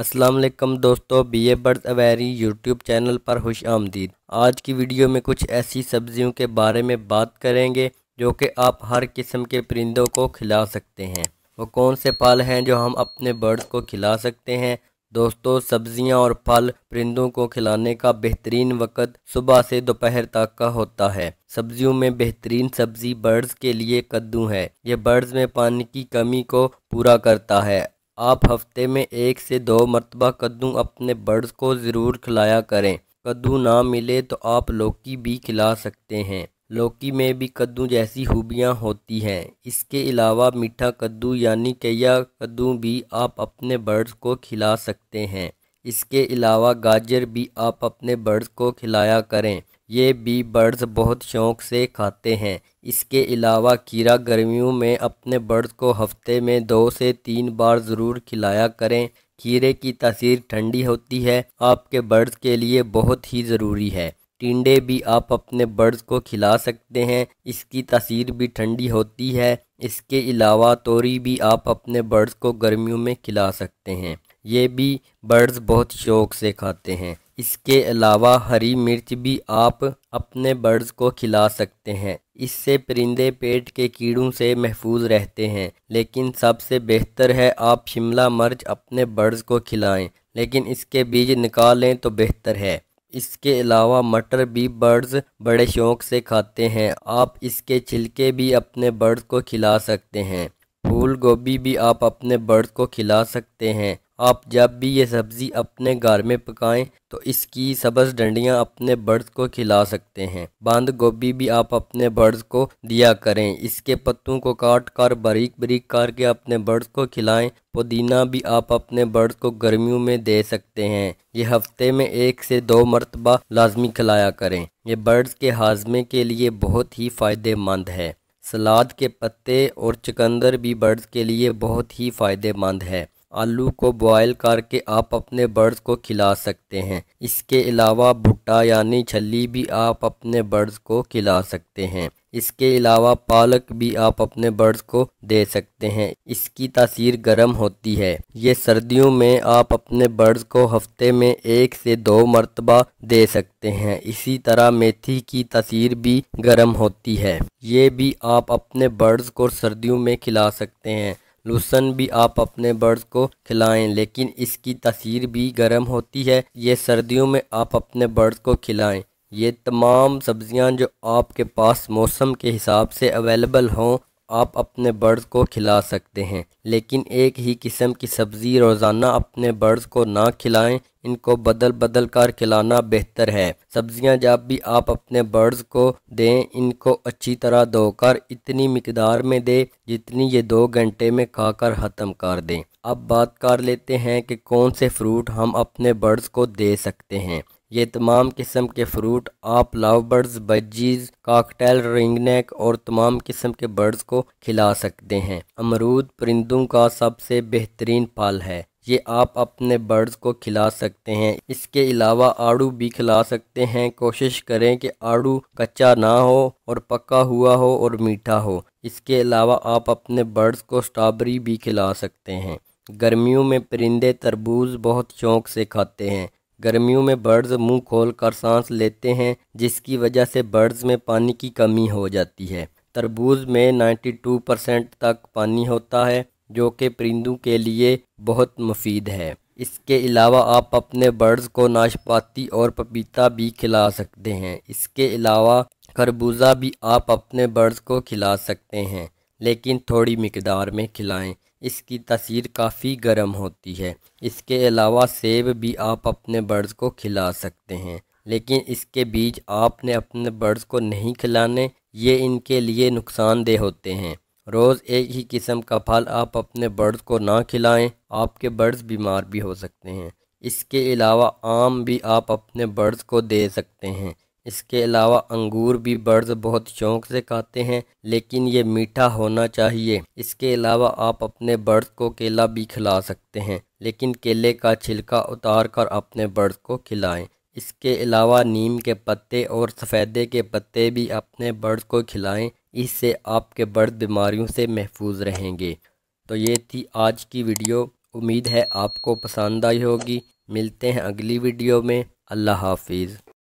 अस्सलाम वालेकुम दोस्तों B A bird aviary YouTube channel पर खुश आमदीद आज की वीडियो में कुछ ऐसी सब्जियों के बारे में बात करेंगे जो कि आप हर किस्म के परिंदों को खिला सकते हैं वो कौन से फल हैं जो हम अपने बर्ड्स को खिला सकते हैं दोस्तों सब्जियां और फल परिंदों को खिलाने का बेहतरीन वक़्त सुबह से दोपहर तक का होता है सब्जियों में बेहतरीन सब्जी बर्ड्स के लिए कद्दू है ये बर्ड्स में पानी की कमी को पूरा करता है आप हफ्ते में एक से दो मरतबा कद्दू अपने बर्ड्स को ज़रूर खिलाया करें कद्दू ना मिले तो आप लौकी भी खिला सकते हैं लौकी में भी कद्दू जैसी खूबियाँ होती हैं इसके अलावा मीठा कद्दू यानी कैया कद्दू भी आप अपने बर्ड्स को खिला सकते हैं इसके अलावा गाजर भी आप अपने बर्ड्स को खिलाया करें ये भी बर्ड्स बहुत शौक से खाते हैं इसके अलावा खीरा गर्मियों में अपने बर्ड्स को हफ्ते में दो से तीन बार ज़रूर खिलाया करें खीरे की तसीर ठंडी होती है आपके बर्ड्स के लिए बहुत ही ज़रूरी है टिंडे भी आप अपने बर्ड्स को खिला सकते हैं इसकी तसीर भी ठंडी होती है इसके अलावा तोरी भी आप अपने बर्ड्स को गर्मियों में खिला सकते हैं ये भी बर्ड्स बहुत शौक से खाते हैं इसके अलावा हरी मिर्च भी आप अपने बर्ड्स को खिला सकते हैं इससे परिंदे पेट के कीड़ों से महफूज रहते हैं लेकिन सबसे बेहतर है आप शिमला मिर्च अपने बर्ड्स को खिलाएं लेकिन इसके बीज निकालें तो बेहतर है इसके अलावा मटर भी बर्ड्स बड़े शौक से खाते हैं आप इसके छिलके भी अपने बर्ड्स को खिला सकते हैं फूल गोभी भी आप अपने बर्ड्स को खिला सकते हैं आप जब भी ये सब्ज़ी अपने घर में पकाएं तो इसकी सब्ज़ डंडियाँ अपने बर्ड्स को खिला सकते हैं बंद गोभी भी आप अपने बर्ड्स को दिया करें इसके पत्तों को काट कर बारीक बारीक करके अपने बर्ड्स को खिलाएं पुदीना भी आप अपने बर्ड्स को गर्मियों में दे सकते हैं ये हफ्ते में एक से दो मरतबा लाजमी खिलाया करें यह बर्ड्स के हाजमे के लिए बहुत ही फ़ायदेमंद है सलाद के पत्ते और चकंदर भी बर्ड्स के लिए बहुत ही फ़ायदेमंद है आलू को बॉयल करके आप अपने बर्ड्स को खिला सकते हैं इसके अलावा भुट्टा यानी छली भी आप अपने बर्ड्स को खिला सकते हैं इसके अलावा पालक भी आप अपने बर्ड्स को दे सकते हैं इसकी तासीर गर्म होती है ये सर्दियों में आप अपने बर्ड्स को हफ्ते में एक से दो मरतबा दे सकते हैं इसी तरह मेथी की तासीर भी गर्म होती है ये भी आप अपने बर्ड्स को सर्दियों में खिला सकते हैं लूसन भी आप अपने बर्ड्स को खिलाएं लेकिन इसकी तस्वीर भी गर्म होती है ये सर्दियों में आप अपने बर्ड्स को खिलाएं ये तमाम सब्जियां जो आपके पास मौसम के हिसाब से अवेलेबल हों आप अपने बर्ड्स को खिला सकते हैं लेकिन एक ही किस्म की सब्ज़ी रोज़ाना अपने बर्ड्स को ना खिलाएं इनको बदल बदल कर खिलाना बेहतर है सब्जियां जब भी आप अपने बर्ड्स को दें इनको अच्छी तरह धोकर इतनी मकदार में दें जितनी ये दो घंटे में खाकर ख़त्म कर दें अब बात कर लेते हैं कि कौन से फ्रूट हम अपने बर्ड्स को दे सकते हैं ये तमाम किस्म के फ्रूट आप love birds budgies cockatiel ringneck और तमाम किस्म के बर्ड्स को खिला सकते हैं अमरूद परिंदों का सबसे बेहतरीन फल है ये आप अपने बर्ड्स को खिला सकते हैं इसके अलावा आड़ू भी खिला सकते हैं कोशिश करें कि आड़ू कच्चा ना हो और पक्का हुआ हो और मीठा हो इसके अलावा आप अपने बर्ड्स को स्ट्रॉबेरी भी खिला सकते हैं गर्मियों में परिंदे तरबूज बहुत शौक से खाते हैं गर्मियों में बर्ड्स मुंह खोलकर सांस लेते हैं जिसकी वजह से बर्ड्स में पानी की कमी हो जाती है तरबूज में 92 परसेंट तक पानी होता है जो कि परिंदों के लिए बहुत मुफीद है इसके अलावा आप अपने बर्ड्स को नाशपाती और पपीता भी खिला सकते हैं इसके अलावा खरबूजा भी आप अपने बर्ड्स को खिला सकते हैं लेकिन थोड़ी मकदार में खिलाएं इसकी तस्वीर काफ़ी गर्म होती है इसके अलावा सेब भी आप अपने बर्ड्स को खिला सकते हैं लेकिन इसके बीज आपने अपने बर्ड्स को नहीं खिलाने ये इनके लिए नुकसानदेह होते हैं रोज़ एक ही किस्म का फल आप अपने बर्ड्स को ना खिलाएं आपके बर्ड्स बीमार भी हो सकते हैं इसके अलावा आम भी आप अपने बर्ड्स को दे सकते हैं इसके अलावा अंगूर भी बर्ड्स बहुत शौक से खाते हैं लेकिन ये मीठा होना चाहिए इसके अलावा आप अपने बर्ड्स को केला भी खिला सकते हैं लेकिन केले का छिलका उतार कर अपने बर्ड्स को खिलाएं इसके अलावा नीम के पत्ते और सफ़ेदे के पत्ते भी अपने बर्ड्स को खिलाएं इससे आपके बर्ड बीमारियों से महफूज रहेंगे तो ये थी आज की वीडियो उम्मीद है आपको पसंद आई होगी मिलते हैं अगली वीडियो में अल्लाह हाफिज़